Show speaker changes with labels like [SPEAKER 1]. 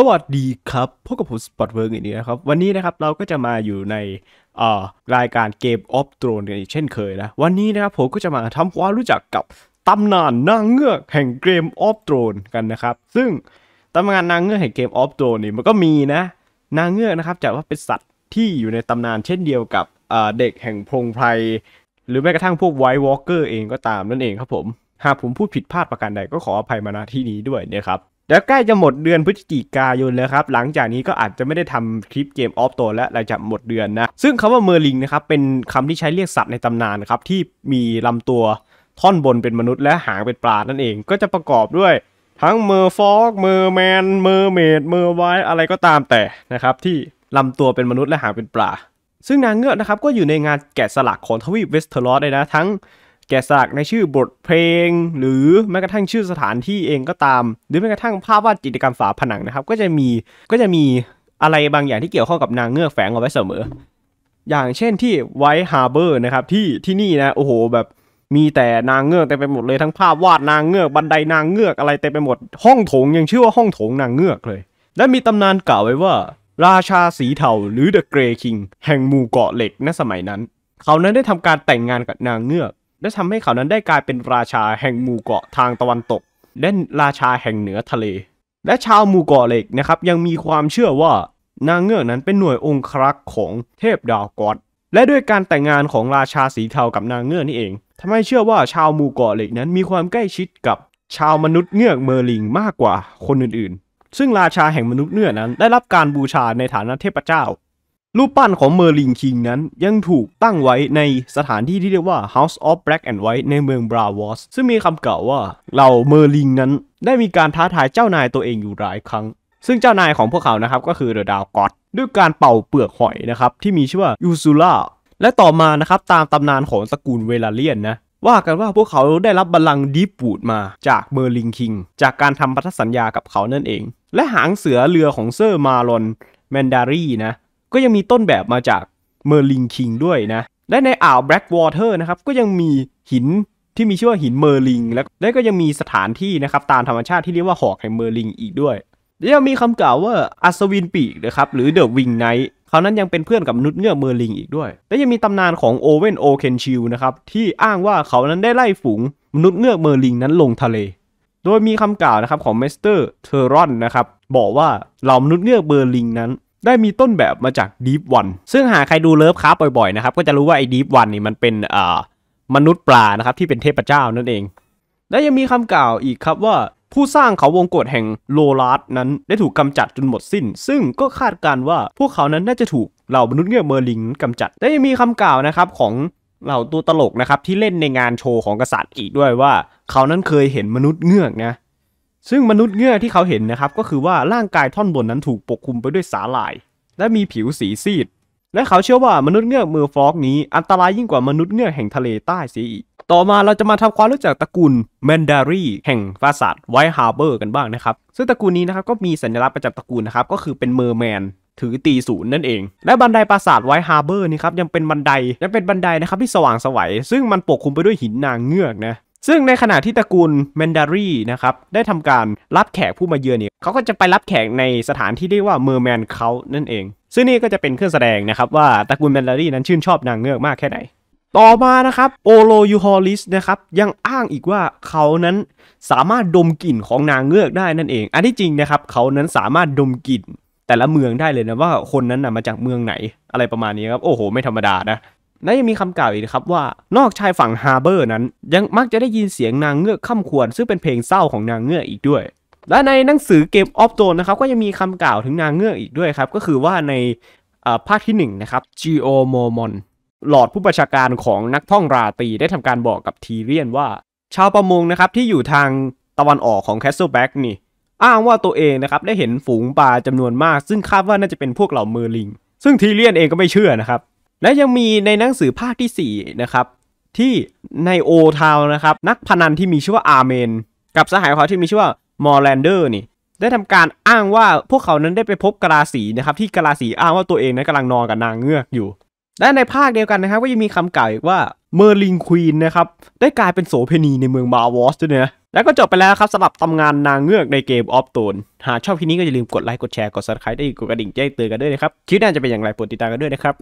[SPEAKER 1] สวัสดีครับ พบกับผมสปอตเวิร์กอีกนี้ะครับ วันนี้นะครับเราก็จะมาอยู่ในรายการเกมออฟโตรนกันอีกเช่นเคยนะ วันนี้นะครับผมก็จะมาทำความรู้จักกับตำนานนางเงือกแห่งเกมออฟโตรนกันนะครับ ซึ่งตำนานนางเงือกแห่งเกมออฟโตรนนี่มันก็มีนะ นางเงือกนะครับจัดว่าเป็นสัตว์ที่อยู่ในตำนานเช่นเดียวกับเด็กแห่งพงไพร หรือแม้กระทั่งพวกไวท์วอล์กเกอร์เองก็ตามนั่นเองครับผม หากผมพูดผิดพลาดประการใดก็ขออภัยมาณที่นี้ด้วยนะครับเดี๋ยวใกล้จะหมดเดือนพฤศจิกายนแล้วครับหลังจากนี้ก็อาจจะไม่ได้ทำคลิปเกมออฟโตแล้วเราจะหมดเดือนนะซึ่งคำว่าเมอร์ลิงนะครับเป็นคำที่ใช้เรียกสัตว์ในตำนานครับที่มีลำตัวท่อนบนเป็นมนุษย์และหางเป็นปลานั่นเองก็จะประกอบด้วยทั้งเมอร์ฟอกเมอร์แมนเมอร์เมดเมอร์ไวอะไรก็ตามแต่นะครับที่ลำตัวเป็นมนุษย์และหางเป็นปลาซึ่งนางเงือกนะครับก็อยู่ในงานแกะสลักของทวีปเวสเทอร์ลอสเลยนะ ทั้งแกะสลักในชื่อบทเพลง หรือแม้กระทั่งชื่อสถานที่เองก็ตาม หรือแม้กระทั่งภาพวาดจิตรกรรมฝาผนัง นะครับ ก็จะมีก็จะมีอะไรบางอย่างที่เกี่ยวข้องกับนางเงือกแฝงเอาไว้เสมอ อย่างเช่นที่ไวท์ฮาร์เบอร์นะครับที่ที่นี่นะโอ้โหแบบมีแต่นางเงือกเต็มไปหมดเลยทั้งภาพวาดนางเงือกบันไดนางเงือกอะไรเต็มไปหมดห้องโถงยังชื่อว่าห้องโถงนางเงือกเลย และมีตำนานกล่าวไว้ว่าราชาสีเทาหรือเดอะเกรย์คิงแห่งหมู่เกาะเหล็กในสมัยนั้น เขานั้นได้ทำการแต่งงานกับนางเงือกและทำให้เขานั้นได้กลายเป็นราชาแห่งหมู่เกาะทางตะวันตก และราชาแห่งเหนือทะเล และชาวหมู่เกาะเหล็กนะครับยังมีความเชื่อว่านางเงือกนั้นเป็นหน่วยองครักษ์ของเทพดาวกอด และด้วยการแต่งงานของราชาสีเทากับนางเงือกนี่เองทำให้เชื่อว่าชาวหมู่เกาะเหล็กนั้นมีความใกล้ชิดกับชาวมนุษย์เงือกเมอร์ลิงมากกว่าคนอื่นๆซึ่งราชาแห่งมนุษย์เงือกนั้น ได้รับการบูชาในฐานะเทพเจ้ารูปปั้นของเมอร์ลิงคิงนั้นยังถูกตั้งไว้ในสถานที่ที่เรียกว่า House of Black and White ในเมืองบราวอสซึ่งมีคำกล่าวว่าเหล่าเมอร์ลิงนั้นได้มีการท้าทายเจ้านายตัวเองอยู่หลายครั้ง ซึ่งเจ้านายของพวกเขานะครับ ก็คือเดอะดาวกอดด้วยการเป่าเปลือกหอยนะครับ ที่มีชื่อว่ายูซูล่าและต่อมานะครับ ตามตำนานของสกุลเวลาเลียนนะว่ากันว่าพวกเขาได้รับบัลลังก์ดีปูดมาจากเมอร์ลิงคิงจากการทำพันธสัญญากับเขานั่นเอง และหางเสือเรือของเซอร์มารอนแมนดารีนะก็ยังมีต้นแบบมาจากเมอร์ลิงคิงด้วยนะ และในอ่าวแบล็กวอเตอร์นะครับ ก็ยังมีหินที่มีชื่อว่าหินเมอร์ลิงแล้วะก็ยังมีสถานที่นะครับ ตามธรรมชาติที่เรียกว่าหอกแห่งเมอร์ลิงอีกด้วย และยังมีคำกล่าวว่า อัศวินปีกนะครับ หรือเดอะวิงไนท์เขานั้นยังเป็นเพื่อนกับมนุษย์เงือกเมอร์ลิงอีกด้วยและยังมีตำนานของโอเวนโอเคนชิลนะครับที่อ้างว่าเขานั้นได้ไล่ฝูงมนุษย์เงือกเมอร์ลิงนั้นลงทะเลโดยมีคำกล่าวนะครับของเมสเตอร์เทอรอนนะครับบอกว่าเหล่ามนุษย์เงือกเบอร์ลิงนั้นได้มีต้นแบบมาจาก Deep One ซึ่งหากใครดูเลิฟคาฟบ่อยๆนะครับก็จะรู้ว่าไอ้ Deep One นี่มันเป็นอ่มนุษย์ปลานะครับที่เป็นเทพเจ้านั่นเอง และยังมีคำกล่าวอีกครับว่าผู้สร้างเขาวงกฏแห่งโลลาร์ดนั้นได้ถูกกำจัดจนหมดสิ้น ซึ่งก็คาดการว่าพวกเขานั้นน่าจะถูกเหล่ามนุษย์เงือกเมอร์ลิงกำจัดและยังมีคำกล่าวนะครับของเหล่าตัวตลกนะครับที่เล่นในงานโชว์ของกษัตริย์อีกด้วยว่า เขานั้นเคยเห็นมนุษย์เงือกนะซึ่งมนุษย์เงือกที่เขาเห็นนะครับ ก็คือว่าร่างกายท่อนบนนั้นถูกปกคลุมไปด้วยสาหร่าย และมีผิวสีซีด และเขาเชื่อว่ามนุษย์เงือกมือฟอก นี้ อันตรายยิ่งกว่ามนุษย์เงือกแห่งทะเลใต้เสียอีก ต่อมาเราจะมาทำความรู้จักตระกูลแมนดารีแห่งฟาสัทไวท์ฮาร์เบอร์กันบ้างนะครับ ซึ่งตระกูลนี้นะครับก็มีสัญลักษณ์ประจำตระกูลนะครับก็คือเป็นเมอร์แมน ถือตีศูนย์นั่นเอง และบันไดปราสาทไวท์ฮาร์เบอร์นี่ครับยังเป็นบันไดยังเป็นบันไดนะครับที่สว่างสวัยซึ่งมันปกคลุมไปด้วยหินนางเงือกนะซึ่งในขณะที่ตระกูลเมนดารีนะครับได้ทำการรับแขกผู้มาเยือนเนี่ยเขาก็จะไปรับแขกในสถานที่เรียกว่าเมอร์แมนเขานั่นเองซึ่งนี่ก็จะเป็นเครื่องแสดงนะครับ ว่าตระกูลเมนดารีนั้นชื่นชอบนางเงือกมากแค่ไหน ต่อมานะครับโอโลยูฮอลิสนะครับยังอ้างอีกว่าเขานั้นสามารถดมกลิ่นของนางเงือกได้นั่นเอง อันที่จริงนะครับเขานั้นสามารถดมกลิ่นแต่ละเมืองได้เลยนะว่าคนนั้นนะมาจากเมืองไหน อะไรประมาณนี้ครับโอ้โหไม่ธรรมดานะและยังมีคำกล่าวอีกครับว่านอกชายฝั่งฮาร์เบอร์นั้น ยังมักจะได้ยินเสียงนางเงือกค่ำควร ซึ่งเป็นเพลงเศร้าของนางเงือกอีกด้วย และในหนังสือเกมออฟโจนนะครับก็ยังมีคำกล่าวถึงนางเงือกอีกด้วยครับก็คือว่าในภาคที่1นะครับจีโอโมมอนหลอดผู้ประชาการของนักท่องราตรีได้ทำการบอกกับทีเรียนว่า ชาวประมงนะครับที่อยู่ทางตะวันออกของแคสเซิลแบ็กนี่อ้างว่าตัวเองนะครับได้เห็นฝูงปลาจำนวนมากซึ่งคาดว่าน่าจะเป็นพวกเหล่าเมอร์ลิง ซึ่งทีเรียนเองก็ไม่เชื่อนะครับและยังมีในหนังสือภาคที่4นะครับที่ในโอทาวนะครับนักพนันที่มีชื่อว่าอาร์เมน กับสหายของเขาที่มีชื่อว่ามอร์แลนเดอร์นี่ได้ทำการอ้างว่าพวกเขานั้นได้ไปพบกราสีนะครับที่กราสีอ้างว่าตัวเองนั้นกำลังนอนกับนางเงือกอยู่และในภาคเดียวกันนะครับก็ยังมีคำกล่าวอีกว่าเมอร์ลิงควีนนะครับได้กลายเป็นโสเพณีในเมืองมาวอสด้วยนะแล้วก็จบไปแล้วครับสำหรับตำงานนางเงือกในเกมออฟโูนหากชอบคลิปนี้ก็อย่าลืมกดไลค์กดแชร์กดซับสไครต์ได้กดกระดิ่งแจ้งเตือนกันด้วยนะครับคลิปหน้าจะเป็นอย่างไรโปรดติดตามกันด้วยนะครับ